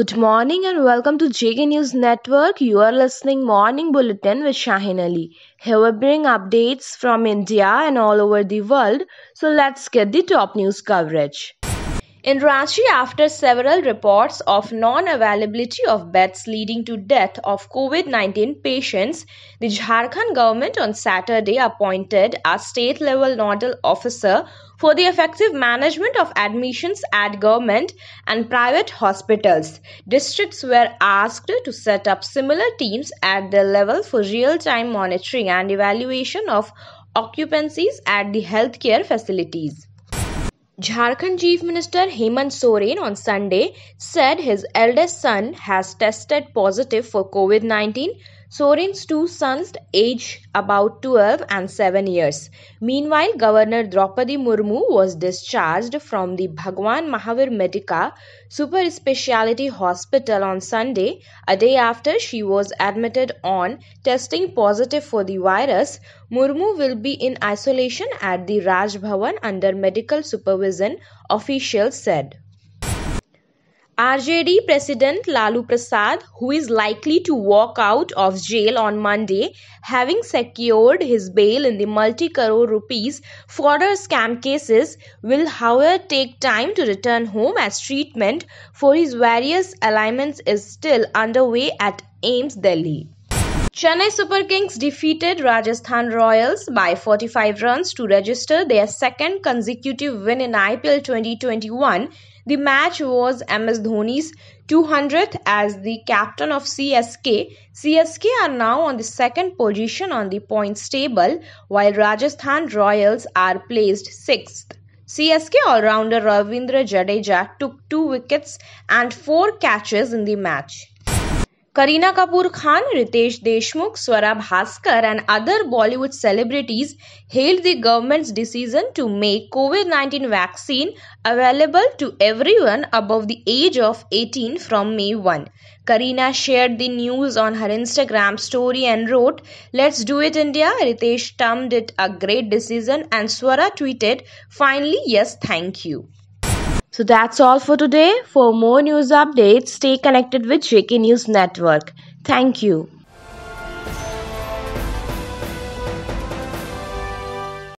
Good morning and welcome to JK News Network. You are listening Morning Bulletin with Shahin Ali. Here we bring updates from India and all over the world. So let's get the top news coverage. In Ranchi, after several reports of non-availability of beds leading to death of COVID-19 patients, the Jharkhand government on Saturday appointed a state-level nodal officer for the effective management of admissions at government and private hospitals. Districts were asked to set up similar teams at their level for real-time monitoring and evaluation of occupancies at the healthcare facilities. Jharkhand Chief Minister Hemant Soren on Sunday said his eldest son has tested positive for COVID 19 Sorin's two sons aged about twelve and seven years. Meanwhile, Governor Draupadi Murmu was discharged from the Bhagwan Mahavir Medica Super Speciality Hospital on Sunday, a day after she was admitted on testing positive for the virus. Murmu will be in isolation at the Raj Bhavan under medical supervision, officials said. RJD President Lalu Prasad, who is likely to walk out of jail on Monday, having secured his bail in the multi crore rupees fodder scam cases, will, however, take time to return home as treatment for his various ailments is still underway at Ames, Delhi. Chennai Super Kings defeated Rajasthan Royals by 45 runs to register their second consecutive win in IPL 2021. The match was MS Dhoni's 200th as the captain of CSK. CSK are now on the second position on the points table while Rajasthan Royals are placed 6th. CSK all-rounder Ravindra Jadeja took 2 wickets and 4 catches in the match. Karina Kapoor Khan, Ritesh Deshmukh, Swara Bhaskar, and other Bollywood celebrities hailed the government's decision to make COVID 19 vaccine available to everyone above the age of 18 from May 1. Karina shared the news on her Instagram story and wrote, Let's do it, India. Ritesh termed it a great decision, and Swara tweeted, Finally, yes, thank you. So that's all for today. For more news updates, stay connected with JK News Network. Thank you.